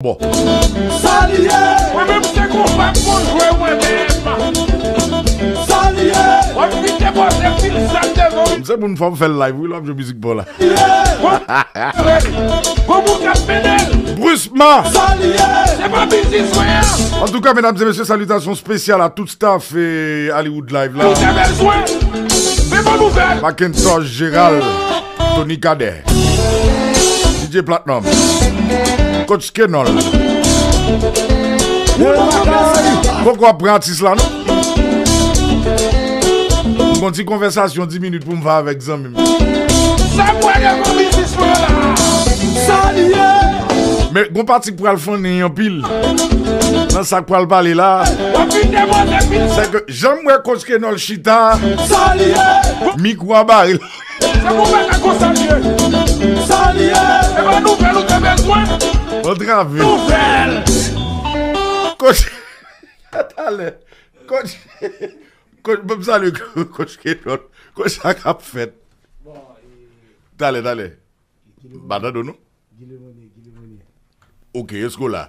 Bon. Salut! Moi-même, c'est qu'on va me faire jouer, moi-même. Salut! Moi, je vais te voir, c'est pile, c'est un démon. C'est pour une femme faire le live, oui, l'homme joue musique pour là. Salut! Ah ah! Brusquement! Salut! C'est pas pire, c'est En tout cas, mesdames et messieurs, salutations spéciales à tout staff et Hollywood Live là. Vous avez besoin! C'est pas nouvel! Mackenzie Gérald, Tony Kader, DJ Platnum coach Kenon là. Pourquoi prendre artiste là, non? Mon petit conversation 10 minutes pour me faire avec Zamim. Mais bon parti pour le fond, n'y en pile. Nan sa kwa l bali la. Se ke jom wè kouske nol chita. Mik wwa bari la. Otran vè. Kouske. Atale. Kouske. Bèm sali kouske nol. Kouske akap fèt. Tale tale. Bada don nou? Ok eskou la.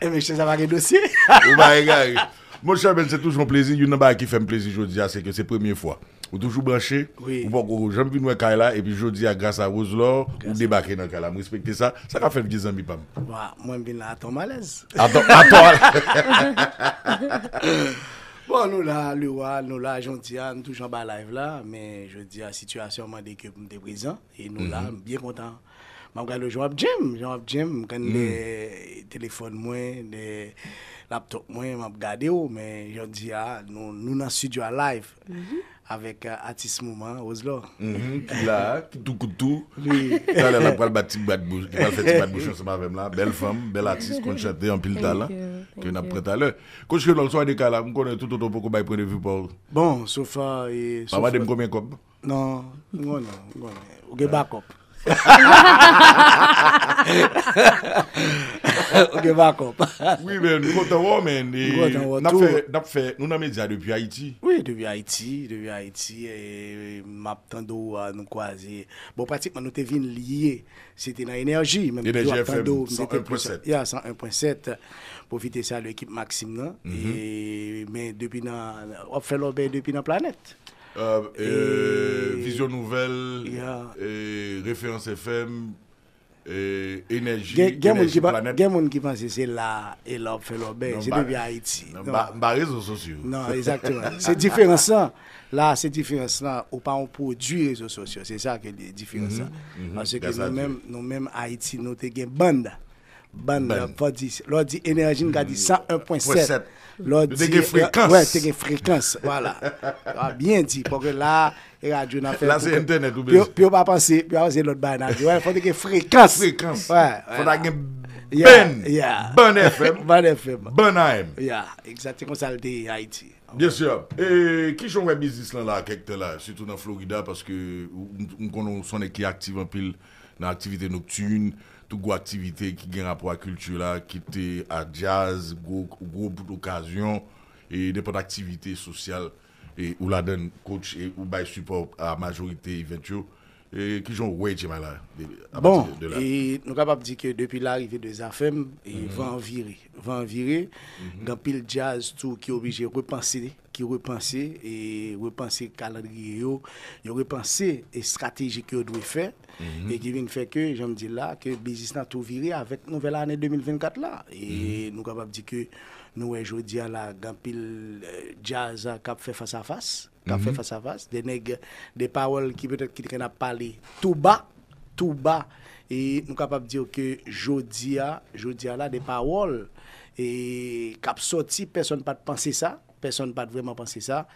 Et mes chers amis, bagè Ou bagè Mon c'est toujours un plaisir. Yon a ba qui fait un plaisir aujourd'hui, c'est que c'est première fois. Ou toujours branché, oui. ou pas qu'on jamais vu nous et puis aujourd'hui, grâce à Roselor, ou débarqué dans Kaila. Respectez ça, ça va faire des mi pam. Bah, moi, je suis là à ton malaise. À ton, à Bon, nous là, le roi, nous là, gentil, nous toujours en bas live là, mais je dis, la situation m'a dit que nous sommes présent, et nous là, mhm. bien content. Mwen gade yo ap jem, yo gym, jem, mwen gade le mhm. euh, telefon mwen, mhm, le laptop mwen, mwen ap gade yo, men yo di studio a live. Mm -hmm. avec artiste Atis Mouman, Oslo. Mm -hmm. Là, tout coutou. Oui. Là, elle a pas le petit bat bouche, qui va faire petit bat bouche ensemble avec là. Belle femme, belle artiste qu'on chante en pile talent, que nous apprêtons à l'heure. Quand je suis dans le soir de Kala, je connais tout autant pour qu'on ait point de vue pour. Bon, sauf. Pas mal de combien de copes Non, non, non. Ou bien backup. ok, backup. oui, mais nous comptons, mais nous avons déjà depuis Haïti. Oui, depuis Haïti, depuis Haïti, et m'attendons à nous croiser. Bon, pratiquement, nous t'es liés, c'était dans l'énergie, même si nous y 101.7. Yeah, 101.7. Profitez ça à l'équipe Maxime, mm-hmm. et, mais depuis on fait l'objet depuis la planète. Vizyon nouvel, referans FM, enerji, enerji planet Gen moun ki panse se la, e la, fe lo ben, non, se devya Haiti Mba rezo sosyo Non, esaktyon, se diferansan, la se diferansan ou pa ou pou di rezo sosyo, se sa ke diferansan Anse ke nou menm Haiti nou te gen banda, banda, lor di enerji nou ka di 101.7 L'autre dit. fréquence. Ouais, t'es fréquence. Voilà. bien dit. Parce que là, radio n'a fait. Là, c'est Internet. Puis, puis on va penser, puis on va penser l'autre bail. Ouais, faut des fréquences. Fréquences, Ouais. Faut que ben. Yeah. Bon FM. bon FM. Bon AM. Yeah. Exactement ça le dit Bien sûr. Et qui sont les business là, quelque là, surtout dans Florida, parce que on connaît son équipe active en pile dans l'activité nocturne tout gros activité qui gagne rapport à culture là, qui était à jazz, gros groupe d'occasion et des activités sociales et où la donne coach et où bail support à majorité éventuelle Kijon wè di man la Bon, nou kapap di ke Depi l'arive de Zafem Van vire Gan pil jazz tou ki obige repanse Ki repanse Repanse kaladriyo Repanse e stratejik yo dwe fe E givin fe ke, jom di la Ke bizis nan tou vire avèk nouvel anè 2024 la Nou kapap di ke nous la là gampil euh, jazz euh, qui fait face à face qui fait mhm. face à face des nègres des paroles qui peut-être qui ont parlé tout bas tout bas et nous capable dire que jodia jodia là des paroles et cap sorti personne pas de penser ça personne n'a pas vraiment pensé ça.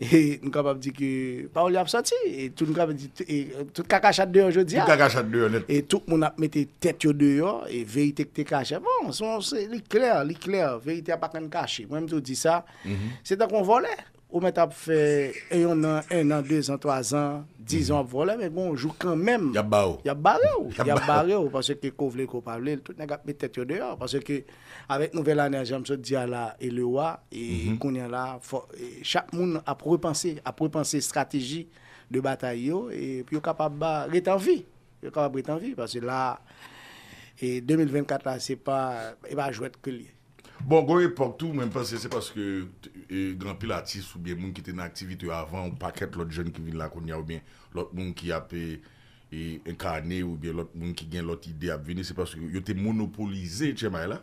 Et nous sommes capables dire que Paul a Et tout le monde euh, tout cacachat dehors aujourd'hui. Hein. Et tout le monde a mis tête dehors. Et vérité que tu caché. Bon, c'est clair, c'est Vérité n'a pas qu'à cacher. Moi, je dis ça. Mhm. C'est un qu'on volait. Ou met ap fè 1 an, 1 an, 2 an, 3 an, 10 an vwole, mè bon, jou kwen mèm. Yab bare ou. Yab bare ou, yab bare ou, pasè ke kouvle, kouvle, tout nè gap mè tèt yo deyo, pasè ke avèk nouvel anè, jèm sò diya la, e lewa, e kounen la, chak moun ap repansè, ap repansè strategi de batay yo, e pyo kapap ba retanvi, pyo kapap retanvi, pasè la, e 2024 la, se pa, e pa jwèt kèlè. Bon, gwen epok tou, mwen pense, se paske euh, granpil atis ou bien moun ki ten aktivite ou avan ou paket lout jen ki vin la konye ou bien lout moun ki ap e inkane ou bien lout moun ki gen lout ide ap vene se paske yo te monopolize tche ma e la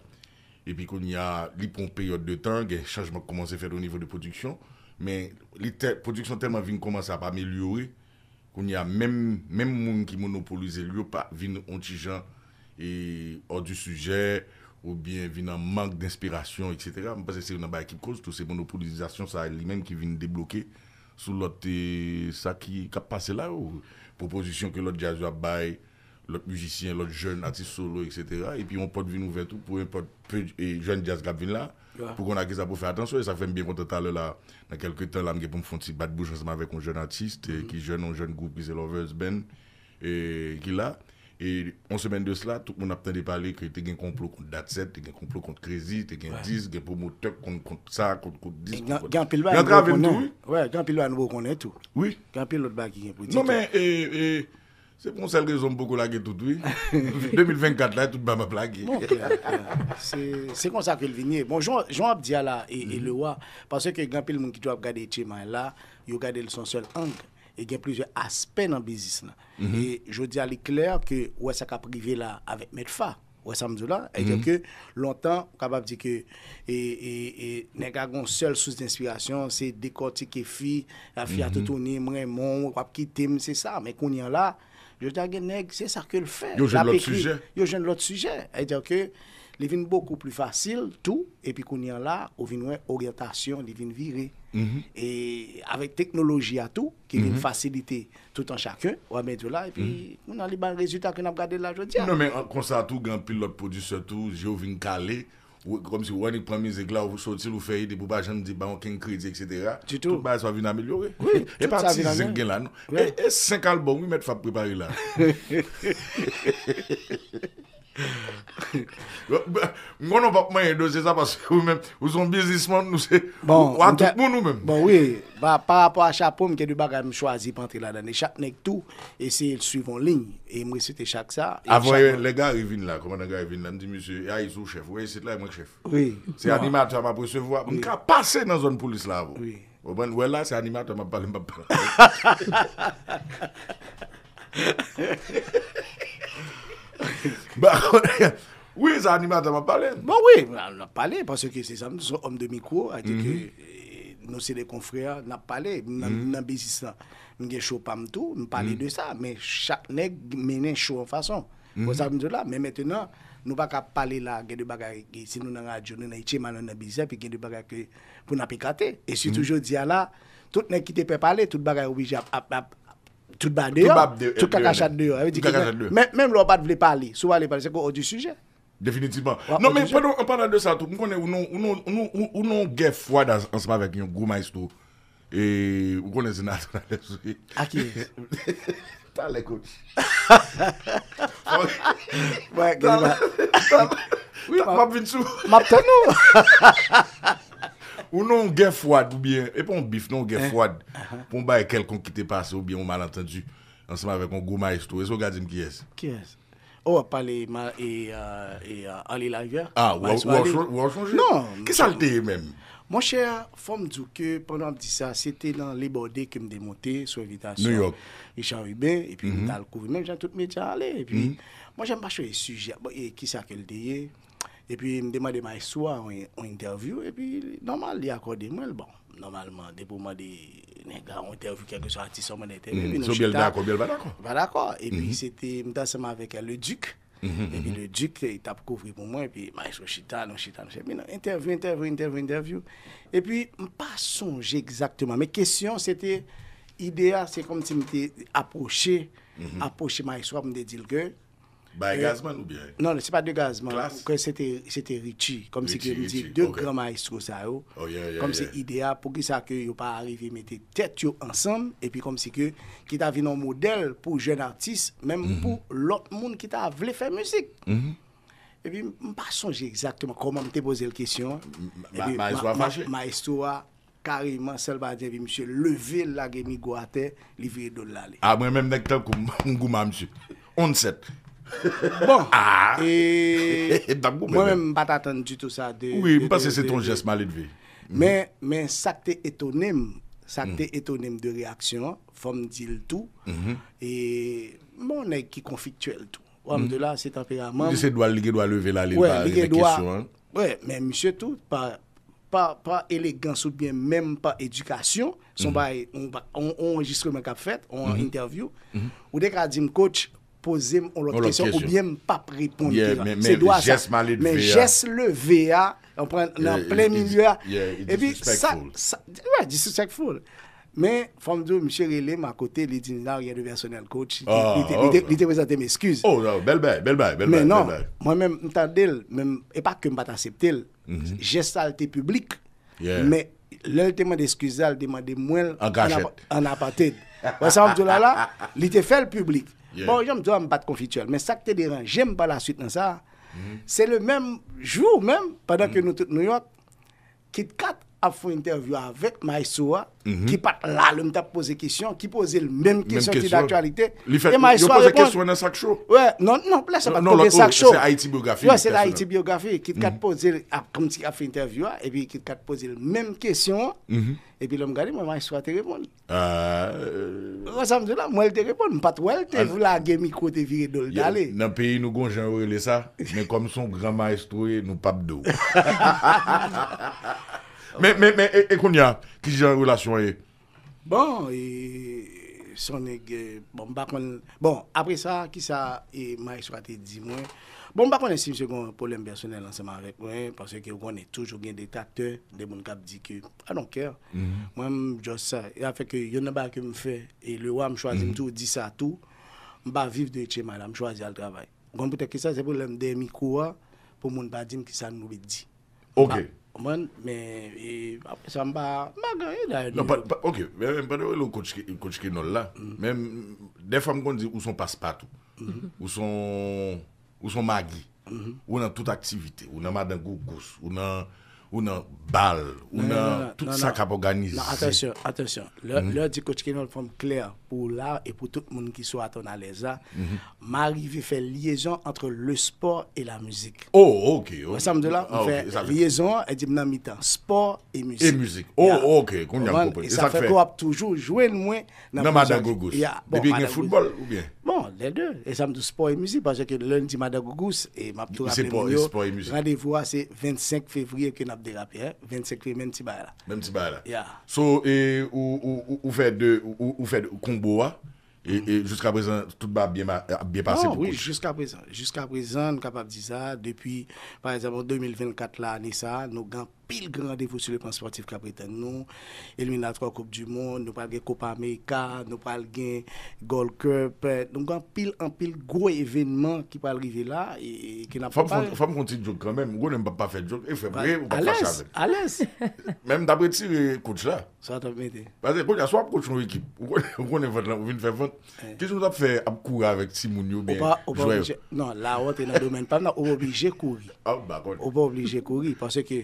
e pi konye li pon peyot de tan gen chanjman komanse fèd ou nivou de produksyon men li produksyon telman vin komanse ap amelyore konye a mèm mèm moun ki monopolize lou pa vin ontijan e or du suje ou bien vient en manque d'inspiration, etc. Parce que c'est une qui cause, tout ces monopolisations, ça lui-même qui vient débloquer sous l'autre, ça qui, a passé là, ou proposition que l'autre jazz a bail, l'autre musicien, l'autre jeune artiste solo, etc. Et puis on peut venir ouvert tout pour un peu et jeune jazz qui là, pour qu'on a ça pour faire attention. Et ça fait bien content tout à l'heure, dans quelques temps, là, je pour me faire un petit bat bouche ensemble avec un jeune artiste, mm-hmm. qui jeune, un jeune groupe qui c'est Lovers Ben, et qui là. E on semen de slat, tout moun ap ten de pale ke te gen konplo kont dat set, te gen konplo kont krezi, te gen diz, gen pou moutok kont sa, kont kont diz, kont eh, kont... Gen apilwa an wou konnen tou. Oui. Gen apilwa an wou konnen tou. Non men, e, e, se pon sel rezon pou kou lage toutoui. 2024 la, tout bama plage. Se kon sakwe l viniye. Bon, joun ap diya la, e le wa, bon, mm-hmm. parce ke gen apilwa moun ki tou ap gade ite man la, yo gade l son sel ank. E gen plizye aspe nan bizis nan. E jwè di alè kler ke wè sa ka prive la avèk mèdfa wè sa mdou la. E gen ke lontan kaba di ke neg agon sel sous d'inspirasyon se dekoti ke fi, la fi atotouni mwen moun, wap ki tem, se sa. Mè koun yan la, jwè di agen neg se sa ke l fè. Yo jen l ot suje. Yo jen l ot suje. E gen ke li vin boku pli fasil tou, e pi koun yan la, ou vin wè oryantasyon, li vin vire. Mhm. Et avec technologie à tout, qui mhm. tout en chacun, on va mettre là, et puis mhm. on a les bons résultats qu'on a là Non, mais ça, tout, grand pilote tout, Calé, comme si vous musique là, vous vous faites des boubages, je bah, crédit, etc. Tout, tout bas, ça vient améliorer. Oui, et pas ça Là, Et, 5 albums, oui, m'a faut préparer là. Mwen an pa sa ou men, ou a tout Bon oui, par rapport à chapeau Mwen ke de baga me chwazi pantri la dan chaque chak nek Et c'est se suivant suivon ligne, E mwen sete sa Avant, le gars là, comment les gars arrivent là? Mwen di monsye, monsieur ah, ils chef, la chef animateur ma presevo Mwen ka pase nan zon polis la ben, animateur ma pale Bah, oui, ça animateur m'a parlé. Bon, bah oui, on a parlé parce que c'est ça, nous sommes hommes de micro. A dit que mhm. eh, nous, c'est des confrères, on a parlé. Nous avons mhm. business, nous avons chaud pas tout, nous parlé mhm. de ça. Mais chaque nègre mène chaud en façon. Mais ça, nous là. Mais maintenant, nous pas parler là, de bagarre, si nous avons radio, nous avons puis il y des pour nous Et si toujours dit là, tout le qui te peut parler, tout le est obligé à tout bas dehors, tout cacachat dehors. Même l'on pas voulait parler, souvent les parler, c'est quoi, du sujet. Définitivement. non, mais en parlant de ça, nous connaissons ou non guerre froide ensemble avec un gros maestro. Et vous connaissez Nathan À qui T'as les coachs. Ouais, T'as les coachs. Oui, ma... Ma... Ma... Ou nou gen fwad oubyen, epon bif nou gen eh. fwad, uh-huh. pou mba e kel kon kite pase oubyen ou malantendu ansama vekon goma esto. Eso gwa zin ki es? Ki es? Ou wap pale e, e Ali Laguerre? Ah, ou wap chonje? Non! Kisa lteye men? Mon chè, fom djouke, pwèndan mdi sa, sete nan le bode kem demote sou evitasyon. New York. Richard Rubin, epi Talcou, men jen tout medya ale, epi moi jen mba chonje sujet, bo e kisa ke lteye? E pi m demande ma eswa ou intervyou, e pi normal li akode mwen bon. Normalman depo mwen de nè gwa ou intervyou kèkè so ati somon hmm. etè. So bèl dè akò, bèl va d'akò. Va d'akò, e pi sète m danseman avèkè le djik. E pi le djik tap kouvri pou mwen, e pi ma eswa chita, nou chita, nou chè. E pi nan, intervyou, intervyou, intervyou, intervyou. E pi m pa sonjè exactement, mè kèsyon sète idea, sè kom ti m te apòché, apòché ma eswa m de dil gèy. Baye gazman ou biye? Nan, non, se pa de gazman. Kwen se te richi. Kwen se te richi, richi, richi. Kwen se te de grand maestro sa yo. Oh yeah, yeah, yeah. Kwen se idea pou ki sa ke yo pa arrive mette tet yo ansan. E pi kwen se ke kita vina model pou jen artist, menm pou lot moun kita a vle fè musik. E pi mpa sonje exaktman koman mte boze l kesyon. Maestro a fache? Maestro a kari man sel ba djen vi msye levir la gen mi gwa te, livir do l ale. A mwen menm dek ten kou mngou ma msye. On set. On set. Bon Mwen mwen pa tatan du tout sa Mwen pa se se ton jesman li dvi Men sakte etonem Sakte etonem de reaksyon Fom di l tou E mwen nè ki konfiktuel tou Ou amdela se tempéraman Lige dwa leve la li Mwen mwen chetou Pa elegan soubien Mwen mwen pa edukasyon On registre mwen kap fèt Ou dek a di m koch poze m ou lòk kèsyon, oubyè m pa prèponde. Mè jès m alè d'V.A. Mè jès lè V.A. Mè m prèmè d'V.A. Mè jès m alè d'V.A. Mè fòm dò m chè rè lè m akote lè din nò rè yè dò vè sò nè lè kòch lè tè m wèzatè m esküz. Oh, bel bè, bel bè, bel bè. Mè m mè m mtadèl, mè m e pa kèm bat aseptèl jès sa lè tè publik mè lè lè tè m an esküzal dè m an dè mwen an apatè Bon, je me me battre conflictuel, mais ça qui te dérange, j'aime pas la suite dans ça. Mm-hmm. C'est le même jour même, pendant que nous, New York, quitte Kat a fait une interview avec Maïsoua, mm -hmm. qui part là, le m'a posé question, qui posait le même question qui d'actualité. Et Maïsoua répond. Il question dans sac chaud. Ouais, non, non, là, ça va poser sac chaud. C'est Haïti biographie. Ouais, c'est Haïti biographie qui mhm. a posé, ah, comme il a fait interview, ah, et puis qui a posé la même question. Mhm. Et puis l'homme garde, moi, Maïsoua te répond. Ah. Ouais, ça me dit là, moi, elle te répond. Pas toi, elle te ah, voulait la micro, te virer de l'aller. Dans le pays, nous, gonjons, on ça, mais comme son grand maestro, nous, pas d'eau. Mè, mè, mè, e kon ya, ki di jan roulasyon e? Bon, e, son e euh, ge, bon, mba kon, bon, apre sa, ki sa, e, ma eswa te di mwen, bon, mba kon esi mse kon problem personel anseman re, mwen, parce ke wè kon e toujou gen detakte, de bon, moun kap di ke, anon kè, mwen jò sa, ya feke yon nè ba ke mfe, e lè wè m chwazi tout, di sa tout, mba viv de che mè la, mchwazi al travay. Gon pote ke sa, se problem demi kouwa, pou moun badin ki sa nou e di. Ok. Mwen, men, e, sa mba, ma gen, e dayan. Non pa, ok, men, men, mpade yo lò kòch ki, kòch ki nò non la. Mm. Men, def am kon zi ou son pas patou. Mwen. Mm-hmm. Ou son, ou son ma gen. Mwen. Mm-hmm. Ou nan tout aktivite. Ou nan madan gò gous. Ou nan... ou dans bal, ou dans tout non, ça qu'a organisé. attention, attention. Leur du coach dit coach Kenon forme claire pour l'art et pour tout le monde qui soit à ton à l'aise. Hmm. fait liaison entre le sport et la musique. Oh, ok. Ça me là, ah, on fait liaison et dit maintenant sport et musique. Et musique. Oh, ok. Qu'on a compris. ça, fait, qu'on a toujours joué moins dans, la Madame Gougous. Yeah. le football ou bien Bon, les deux. Et ça me sport et musique, parce que lundi, Madame Gougous, et m'a sport et musique. Rendez-vous, c'est 25 février que nous avons dérapé. 25 février, même si bail là. Même petit là. So, et, ou, ou, ou, fait de, ou, ou fait de combo, hein. Et, et jusqu'à présent, tout va bien, euh, bien passé Oui, jusqu'à présent. Jusqu'à présent, nous sommes capables de ça. Depuis, par exemple, 2024, là, ça, nous avons pile grand rendez-vous sur le plan sportif qu'a Bretagne nous trois Coupe du monde nous parlons de Copa América, nous parlons de Gold Cup donc un pile un pile gros événement qui peut arriver là et qui n'a pas femme continue quand même Vous n'aimez pas faire joke et fait vrai à l'aise à l'aise même d'après le coach là ça t'a m'aider parce que coach soit coach l'équipe équipe on est vendre Vous faire vente qu'est-ce qu'on Vous fait à courir avec Simonio bien non là on est dans le domaine pas on obligé courir ah, bah, on pas obligé courir parce que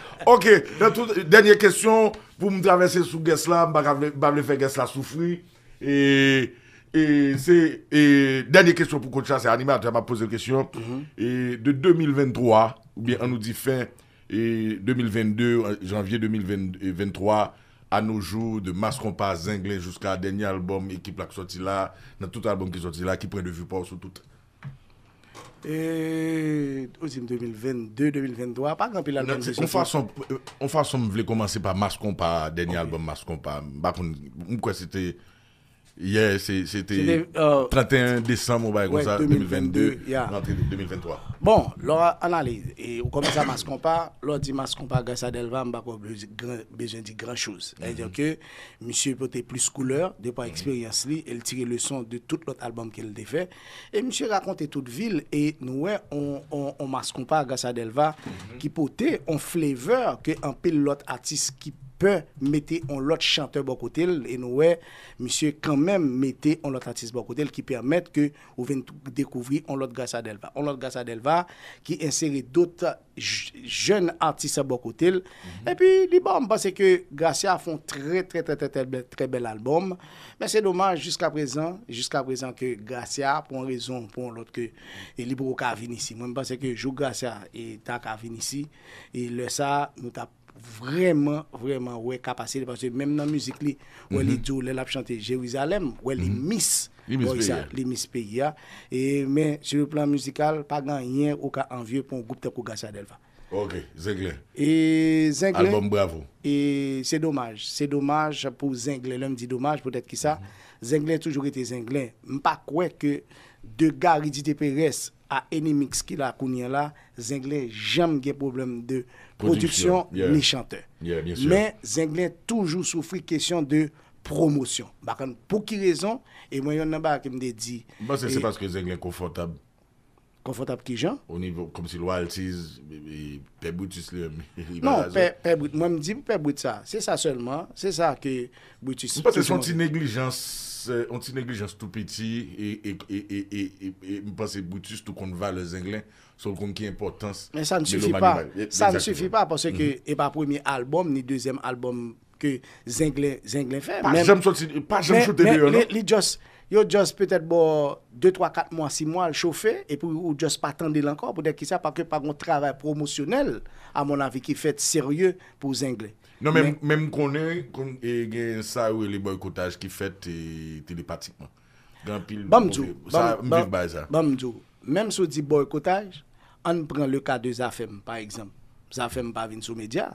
Ok, denye kestyon pou m travese sou Guesla, m bak avle fe Guesla soufri. E denye kestyon pou kocha, se anima, te yama pose l kestyon. E de 2023, ou bien an nou di fin, 2022, janvye 2023, an nou jou de mas kompaz inglen jouska denye albom ekip la ksoti la, nan tout albom ksoti la ki pre devu pa ou sou touta. E, ozim 2022-2023, pa akampi l'alboum. On fason, on fason vle komanse pa Maskon pa, denye alboum Maskon pa, bakoun, mkwen se te... Yeah, c'était le euh, 31 décembre ou ouais, ça, 2022, 2023. Bon, Laura, analyse, et comme ça, Mascompa, l'autre dit Mascompa, grâce à Delva, m'a pas besoin de grand chose. C'est-à-dire que monsieur peut plus couleur, de par expérience, mm -hmm. elle tire le son de tout l'autre album qu'elle a fait. Et monsieur racontait toute ville, et nous, on, on, on Mascompa, grâce à Delva, mhm. qui portait un flavor que un pile artiste qui peut mettre un autre chanteur bon côté et nous ouais monsieur quand même mettez un autre artiste bon côté qui permette que vous venez découvrir un autre grâce à Delva un autre grâce à Delva qui insère d'autres jeunes artistes à bon mhm. et puis les bon parce que Gracia font très très très très très, bel, album mais c'est dommage jusqu'à présent jusqu'à présent que Gracia pour une raison pour l'autre que et libre au ici moi parce que j'ou Gracia et ta ici et le ça nous tape Vreman, vreman, wè kapase. Mèm nan müzik li, wè li djou mhm. lèl ap chante Jèwizalèm, wè li mhm. mis. Li mis pè ya. Mè, sè lè plan müzikal, pa gan yè ou ka anvyè pon goup tèp kou Gassadelva. Ok, Zenglen. E, Album bravo. E, sè dommaj. Sè dommaj pou Zenglen. Lèm di dommaj, potèt ki sa. Mhm. Zenglen toujou kè te Zenglen. Mpa kwe kè de garidite pè resse. à Enemix qui l'a connu là Zenglé jamais des problèmes de production, production chanteurs ni chanteur mais Zenglé toujours souffrir question de promotion bah, pour qui raison et moi y en a qui me dit bah, c'est parce que Zenglé est confortable confortable qui Jean au niveau comme si l'Oaltise Père Brutus non Père moi me dis Père ça c'est ça seulement c'est ça que c'est parce que son négligence On ti neglijans tou peti E mi pase boutis Tou kon va le Zenglen Son kon ki importans Sa ne suffi pa Pase ke e pa premi albom Ni deuxième albom Ke Zenglen fè Yo just peut-et bo Deux, trois, quatre mois, six mois Chow fè Ou just patande lankan Pou dek ki sa Pake pake yon travail promosyonel A mon avi ki fète serye Pou Zenglen Mèm konè gen sa ou e li boykotaj ki fèt telepati. Bamdjou, mèm sou di boykotaj, an pran le ka de zafem, par exemple. Zafem pa vin sou media.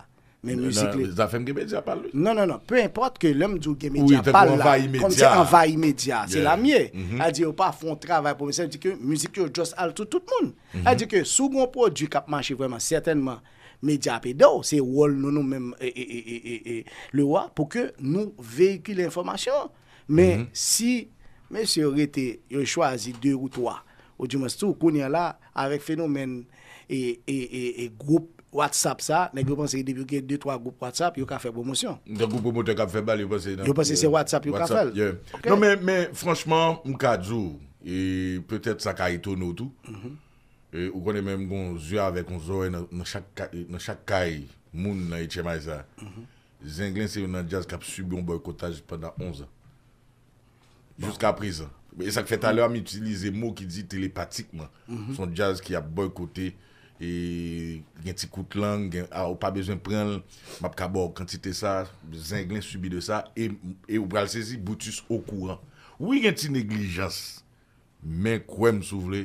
Zafem gen media pal lè? Non, non, non. Pe importe ke lèm djou gen media pal lè. Ou yi te kon va imedya. Kon ti an va imedya. Se la mye. Mm-hmm. Mm-hmm. A di yo pa fon travè pou mè. Mèm se di ki yo mè. Mèm se di ki yo mè. Mèm se di ki yo mè. médias pédo oh, c'est rôle nous nous même et, et, et, le roi pour que nous véhiculions l'information. Mais mm -hmm. si monsieur Rété a choisi deux ou trois, ou du moins tout, qu'on y a là, avec phénomène et, et, et groupe WhatsApp ça, les gens pensent depuis que deux, trois groupes WhatsApp, ils ont fait promotion. Donc groupe promoteur qui ont fait balle, ils pensent pensez c'est WhatsApp, ils ont fait. Non, mais, mais franchement, Mkadzou, et peut-être ça a étonné tout. Mm -hmm. E, ou konen menm goun zwa avek, nou zowe nan chak kay moun nan HMI sa. Zenglen se yon nan jazz kap subi yon boykotaj pendant 11 an. Bon. Jouska aprizan. E sak fet alè wame utilize mou ki di telepatik man. Mhm. Son jazz ki ap boykote. E gen ti kout lang, ah, ou pa bezwen pren. Map kabou akantite sa. Zenglen subi de sa. Bon e ou pral sezi boutis okouran. Ou gen ti neglijans. Men kouem sou vle.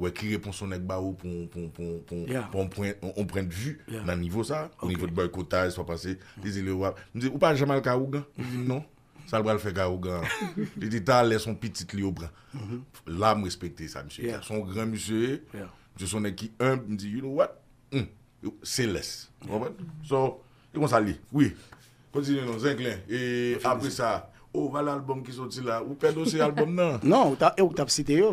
Ouè ki reponsonek ba ou pou on pren de vu nan nivou sa. Ou nivou de boykota, yon swa pase. Dize le wap. Mze, ou pa jaman l ka ougan? Mze, non. Salwa l fe ka ougan. Dize, ta lè son pitit li ou bran. Mm-hmm. La mw respekte sa, msye. Son gran msye, mse sonek ki un, mze, you know what? Seles. Wap, wap. So, yon sali. Oui. Kontinuen, zenglen. E apre sa. Oh, non? Non, eh, ou va l'albom ki soti la? Ou pedo se albom nan? Non, ou tap site yo.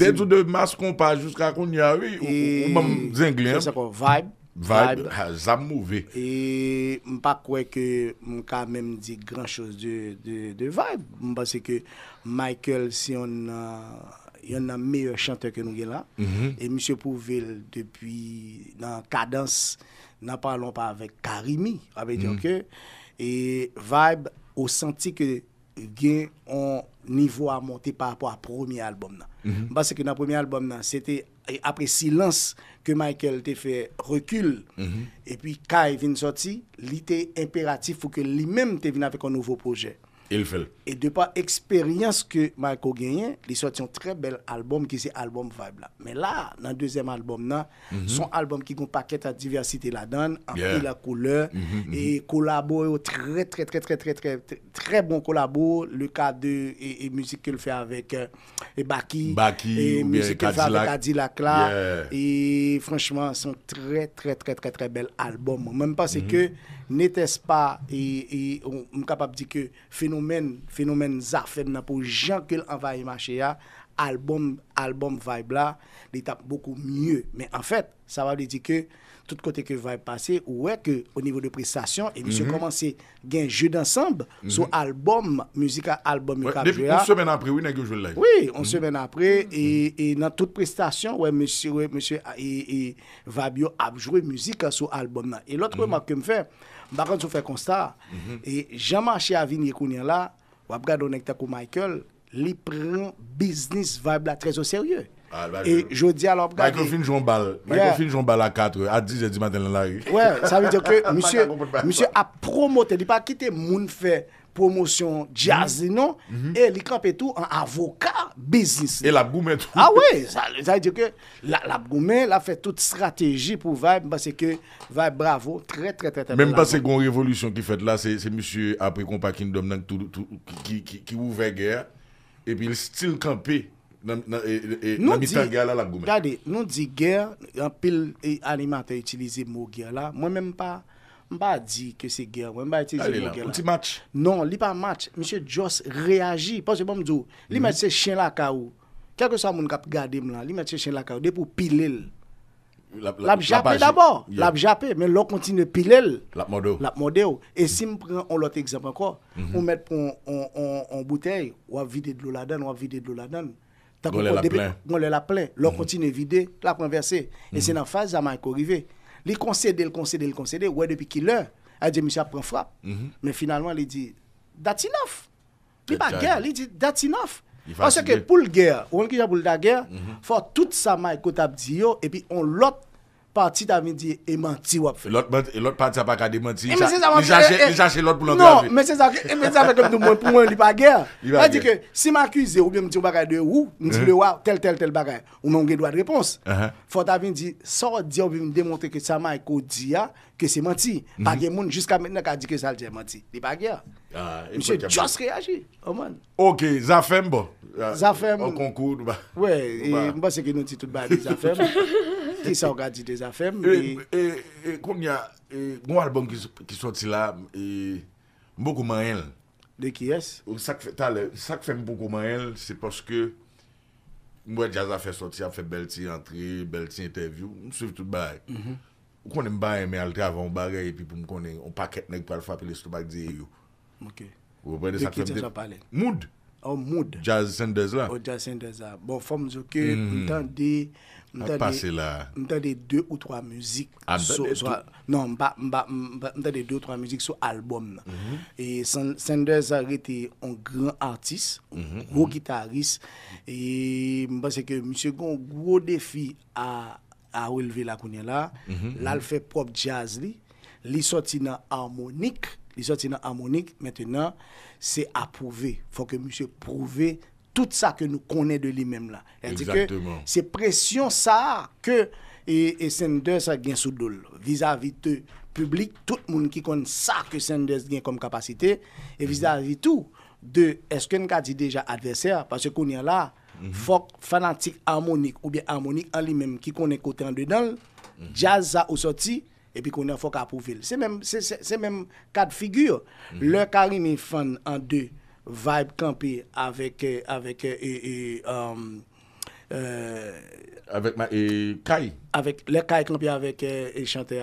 Dè tou de mas kon pa, jouska kon ya, ou mèm zenglèm. E se kon, vibe. Vibe, ha, ah, zam mouve. E mpa kwe ke mwen ka mèm di gran chos de vibe. Mpa se ke Michael, si yon nan... Yon nan meye chante ke nou gen la E M. Pouville depi nan kadans Nan parlon pa avek Karimi Avek diyon ke E vibe ou senti ke gen On nivou a monte Par apwa promi albom nan Baske nan promi albom nan Se te apre silans Ke Michael te fe rekul E pi Kai vin soti Li te imperatif ou ke li menm te vin avek An nouvo proje M. Pouville Et de par expérience que Marco gagne, il sort un très bel album qui c'est album Vibe là. Mais là, dans le deuxième album, là, mhm. son album qui a un paquet à diversité la donne, en la couleur, mhm, mhm, et collabore très, très, très, très, très, très, très, très bon collabo. Le cas de et, musique qu'il fait avec Baki, et musique qu'il fait avec euh, Cadillac Et franchement, son très, très, très, très, très bel album. Même parce c'est que Netez pa... M kapap di ke fenomen... Fenomen zafen nan pou jankil an vaye mache ya... Album... Album vaye bla... Li tap beaucoup mieux... Mais en fait... Sa va li di ke... Tout kote ke vaye pase... Ouè ke... O niveau de prestasyon... E misyo komanse... Gen jude ansamb... Sou album... Muzika album... Depi ou semen apre... Oui nan gen joule la... Oui... Ou mhm. semen apre... Mhm. E nan tout prestasyon... Ouè monsi... Ouè monsi... E... Vabyo ap joure muzika sou album nan... E lotre mwa ke mfe... Par contre, on fait constat. Mhm. Et Jean-Marché à Vigny e là, on regarde on Michael, il prend business vibe là très au sérieux. Ah, bah, et je dis alors, Michael Finn joue en balle. Michael Finn joue en balle à 4, à 10 du matin dans la rue. Ouais, ça veut dire que monsieur, monsieur a promoté, il n'a pas quitté Mounfe fait promotion jazz, mhm. non mm -hmm. Et il campe tout en avocat business. Et la goumé Ah oui, ça, ça, veut dire que la, la elle a fait toute stratégie pour Vibe, parce que Vibe, bravo, très, très, très, très Même c'est qu'on révolution qui fait là, c'est monsieur après qu'on Kingdom tout, tout, qui, qui, qui guerre, et puis il style campé. Nan, nan, e, e, nou gya la la goumen. Gade, nou di gya, an pil e, utiliser utilize mou gya la, pas dit que c'est guerre, je pas c'est guerre. Petit match. Non, n'est pas match. Monsieur Joss réagit parce que bon me met chiens là Quelque chose que mon cap garder là, il met ses chiens là ka pour piler. L'a jappé d'abord, l'a japé, mais l'on continue piler. L'a peu L'a Et si on prend un autre exemple encore, mhm. on met en bouteille, on va vider de l'eau là-dedans, on vider de l'eau là-dedans. l'a plein. On l'a plein. L'on mhm. continue vider, la Et c'est mhm. dans la phase les concède, le concède, le concède. Ouais, depuis qu'il il a dit, monsieur, prend frappe. Mhm. Mais finalement, il dit, that's enough. Il pas guerre, il dit, that's enough. Parce que pour la guerre, ou pour la guerre, il faut tout ça, Mike, dit, et puis on l'autre parti t'a menti et menti ou fait. L'autre parti n'a pas qu'à démentir. Il cherche l'autre pour l'entraver. Non, mais c'est ça que moi, pour moi, il n'y a pas guerre. Il dit que si m'accuse ou bien me dit un bagage de ou, me dit tel, tel, tel bagarre ou même droit de réponse. Uh-huh. Faut t'a dit, sort dire ou me démontrer que ça m'a dit que c'est menti. Mm-hmm. Pas de monde jusqu'à maintenant qui a dit que ça le menti. Il n'y a pas guerre. Ah, Monsieur juste réagi. Oh, ok, Zafem bon. Euh, Zafem. Au concours. Oui, je c'est que nous dit tout le Zafem. Ti sa ou gadi de zafem e- e, e, Koum ya Goun albon ki soti la Mbokou man el Sak fèm mbokou man el Se poske Mwen jaz a fè soti a fè bel ti Bel ti interview Mwen souf tout bay Mwen mhm. konen bay men al trav an bagay Mwen paket neg pwa al fwa Mwen mwen de sak fèm de Moud Moud Moun fòm zokè Mwen tan di Mta de 2 ou 3 muzik sou alboum nan. E Sender Zare te an gran artis, an gro gitaris. E mba se ke msye kon gro defi a mhm, mhm. releve la kounye la. Mhm, la l fè pop jazz li, li soti nan harmonik. Li soti nan harmonik, maintenant, se apouve. Fwa ke msye prouve... tout ça que nous connaissons de lui-même là. c'est pression ça que et, Sanders a gagné sous dole vis-à-vis de public, tout le monde qui connaît ça que Sanders a comme capacité, et vis-à-vis mhm. tout de est-ce qu'on a dit déjà adversaire, parce qu'on est là, mhm. fanatique harmonique ou bien harmonique en lui-même qui connaît côté en dedans, mhm. jaza au sorti. Et puis qu'on a un fuck à C'est même, c'est, c'est, même cas de figure Le Karim est fan en deux. Vibe Campi avec, euh, avec, euh, um, euh, avec Kai. Avec les Kai Campé avec et chanté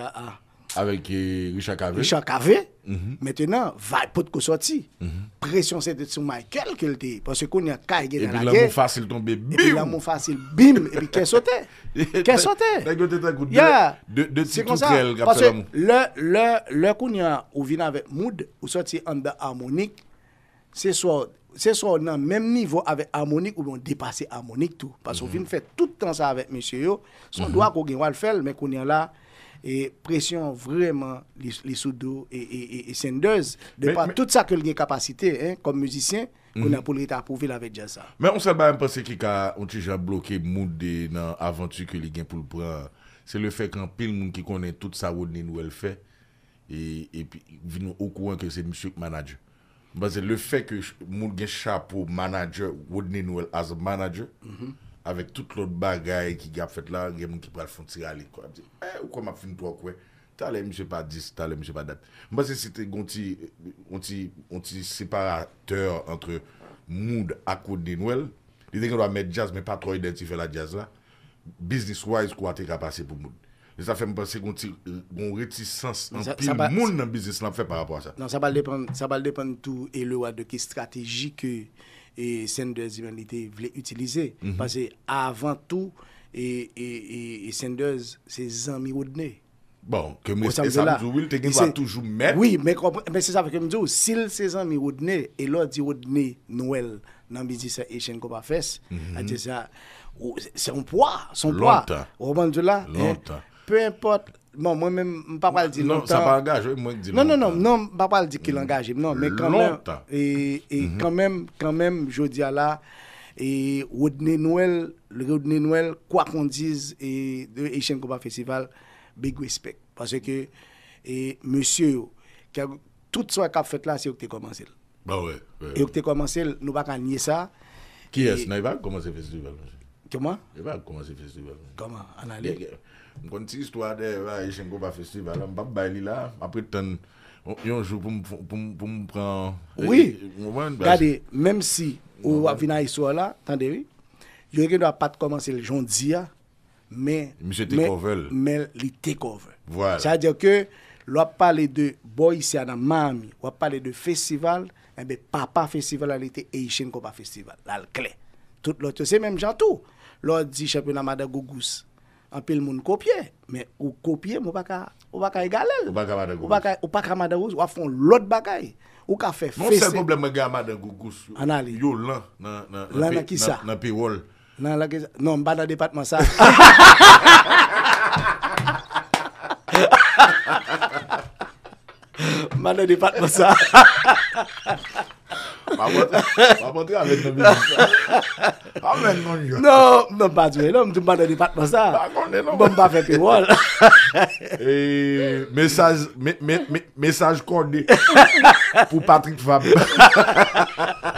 Avec Richard Cavé. Richard Cavé. Mm-hmm. Maintenant, Vibe pour que sorti. Mm-hmm. Pression c'était sur Michael qu'il dit. Parce que y a Kai qui est Et puis l'amour facile tomber bim. Et puis l'amour facile, bim. et puis qu'est sauté. Qu'est C'est comme ça. Parce que le, le, le qu'on a, ou vient avec Mood, ou sorti en harmonique. C'est soit dans le même niveau avec harmonique ou bien dépasser harmonique tout parce qu'on mhm. fait tout le temps ça avec monsieur yo son mhm. droit qu'on va le faire mais qu'on est là et pression vraiment les, les soudou et, et, et, et sendeuse de par tout ça que a capacité hein, comme musicien qu'on mhm. a pour l'approuver avec déjà ça mais on s'est même pense qu'il a on déjà bloqué Moudé dans aventure que les pour le prendre c'est le fait qu'en pile monde qui connaît toute ça qu'on nous fait et, et puis nous au courant que c'est monsieur manager Mbaze, le fe ke moun gen cha pou manajer, wou dene nouel as a manajer, mhm. avèk tout l'ot bagay ki gya fèt la, gen moun ki pral fon tiga li. Mbaze, ou kwa ma fin to akwe, talè mjè pa dis, talè mjè pa dat. Mbaze, se te gonti separateur entre moud ak wou dene nouel, li dek an do a met jazz, men patro identifè la jazz la, business wise, kwa te ka pase pou moud. E sa fèm pa se kon re ti sens anpil moun nan bizis la fèm pa rapwa sa. Non, sa bal depan tou e le wadou ki strategi ke sender zi manite vle utilize. Pase avan tou, e sender zi se zan mi wadne. Bon, kem se zan mi wadne, teki wad toujou men. Oui, men se zan mi wadne, e lor di wadne nouel nan bizis la e chen kopa fès. A te zan, se yon pwa, yon pwa, wabandou la. Lontan, lontan. peu importe. Bon, moi-même, je ne pas le dire longtemps. Non, ça pas engagé, moi je dis Non, non, non, non, je ne pas le dire qu'il mm. engage. Non, mais quand même. Et, et mm-hmm. quand même, quand même, je dis à la, et Rodney Noël, Rodney Noël, quoi qu'on dise, et de Echen Koba Festival, big respect. Parce que, et monsieur, que, tout ce qu'a fait là, c'est que tu as commencé. Bah ouais. et que tu as commencé, nous ne pouvons pas nier ça. Qui est-ce Comment va commencer le festival Comment Il va commencer le festival. Comment aller Mwen ti istwa de ah, va e chen go pa festival, mwen pap bay li la, apre ten, yon jou pou m pran... Oui, gade, menm si ou wap vina istwa la, tande vi, yon gen do ap pat komanse le jondi ya, men... Mwen te kovel. Men li te kovel. Voilà. Sa diyo ke, lwa pale de boy si anan mami, wap pale de festival, ebe eh papa festival alite e chen go pa festival, lal kle. Tout lot yo se menm jantou. Lò di championnat Madagougous peu le monde copier mais ou copier on pas pas égaler on pas ou pas ou pas on va ou l'autre bagaille ou ka faire c'est le problème avec yo là dans dans dans non pas dans département ça Mana departement ça Pa montre avèk nan la nan Non, mwen pa dwe lò, mwen pa dwe di pat pa non Mwen pas fait bah, Message Message Pour Patrick Fab.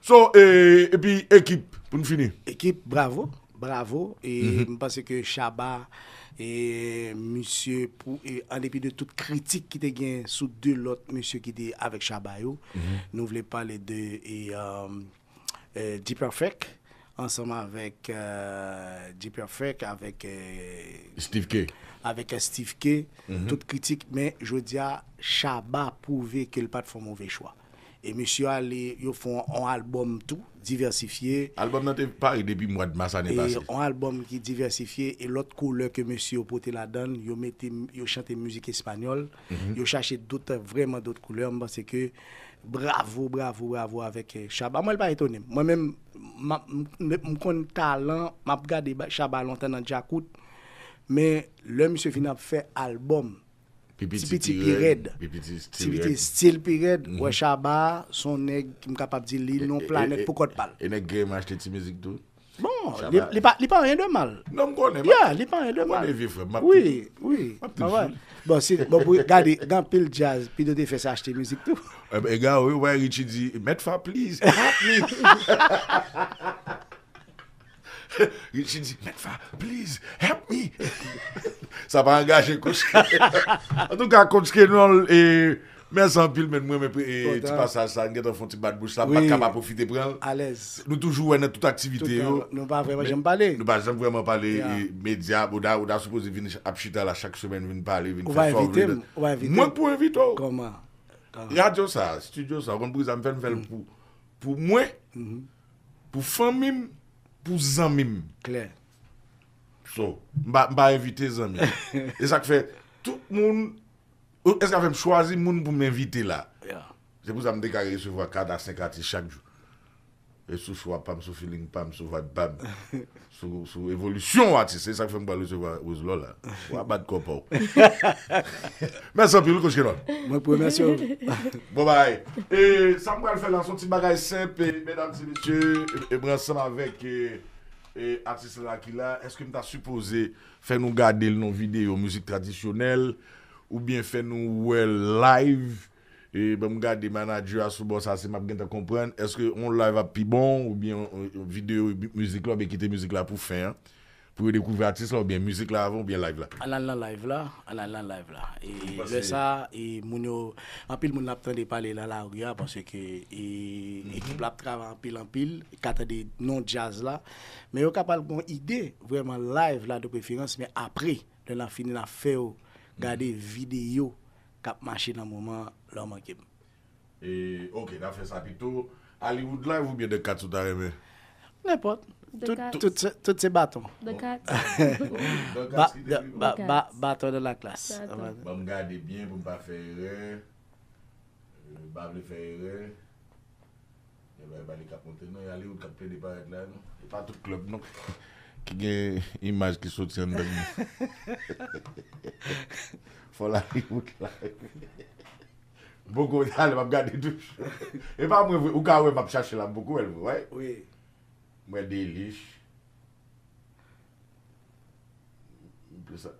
So, epi e ekip, pou nou fini? Ekip, bravo, bravo. E mpase mhm. ke Shabba e msye pou, an e, epi de tout kritik ki te gen sou de lot msye ki de avek Shabba yo, mhm. nou vle pa le de e, um, e Deep Perfect ansama avek euh, Deep Perfect, avek Steve K. Avek euh, Steve K. Mhm. Tout kritik, men jwè diya Shabba pouve ke l pat fò mouve chwa. Et monsieur allé, ils font un album tout diversifié. Album pas depuis mois de mars année Un album qui est diversifié et l'autre couleur que monsieur a porté là-dedans, ils a chanté musique espagnole, ils mhm. mm cherché d'autres vraiment d'autres couleurs parce que bravo bravo bravo avec Chaba. Euh, Moi je suis pas étonné. Moi-même mon talent, m'a regardé Chaba longtemps dans Jacout mais le monsieur finit un album Ti biti pired. Ti biti stil pired. Wè chaba, sonèk m kapap di li e, non e, planèk e, pou kot pal. E nèk gèm achte ti mizik tou? Bon, li pa wè yon dè mal. Non m konè, man? Ya, li pa wè yon dè mal. M konè vif, m ap te jil. Oui, oui, m ap te jil. Bon, si, bon, boui, gade, gande pil jazz, pi do de fè se achte mizik tou. E eh gade, wè wè richi di, met fa plis, met fa plis. Yon chini si, men fa, please, help me Sa pa angaje kouske An tou ka kontske nou Men san pil men mwen Ti pasa sa, gen ton fon ti bat bouch la Pat kama profite pran Nou toujou wene tout aktivite Nou pa vreman jem pale Nou pa jem vreman pale Medya, bouda, bouda soupozi vini ap chitala Chak semen vini pale Mwen pou evite ou Yad yo sa, studio sa Mwen pou fèm fèm pou mwen Pou fèm mim Pou zanmim. Kler. So, mba evite zanmim. E sa kfe, tout moun, esk avèm chwazi moun pou m'evite la. Ya. Se mou zanm dek agere se vwa kada 50 chak jou. E sou fwa pam, sou filin pam, sou vat pam. Sou evolisyon atis. E sak fèm bwa lou se waz lò la. Wabad kop ou. Mè san pi lou kouj kenon. Mwen pou mè syon. Bou bay. E san mwen fè lan son ti bagay semp. Mè dan ti mè chè. E mwen san avèk atis lakila. Eske mta supose fè nou gade l non videyo mouzik tradisyonel. Ou bien fè nou wè live. E be mwen gade de mana djwa sou bon sa se map gen te kompren, eske on live ap pi bon ou bien euh, euh, videyo ou musik la, be kite musik la pou fin, pou yo dekouvre atis la ou bien musik la avon ou bien live la. Anan lan live la, anan lan live la. E ve sa, e, apil moun ap tande pale la la ou ya, parce ke e, mhm. ekip la ap trav anpil anpil, kata de non jazz la, me yo kapal bon ide, vwèman live la de preferans, me apre de lan fini la fe ou gade mhm. videyo, Kap mashin an mouman, lòman kim. E, ok, na fè sapito, Hollywood la, yon mwen de kat sou ta remè? Nè pot, tout se baton. De bon. kat? De kat? Ba, ba, baton de la klas. Ba mwen gade byen pou mpa fèyre, euh, bav lè fèyre, yon mwen yon bali kap montè nan, yon Hollywood kap plè di parèk la nan, yon e patout klop nan. Ki gen imaj ki soti an den mi. Fola li wik la. Boko e wè nan le mbap gade douch. Eman mwen wè, wè mwen mbap chache la mboko wè lwen. Mwen deilish. Mwen plesa...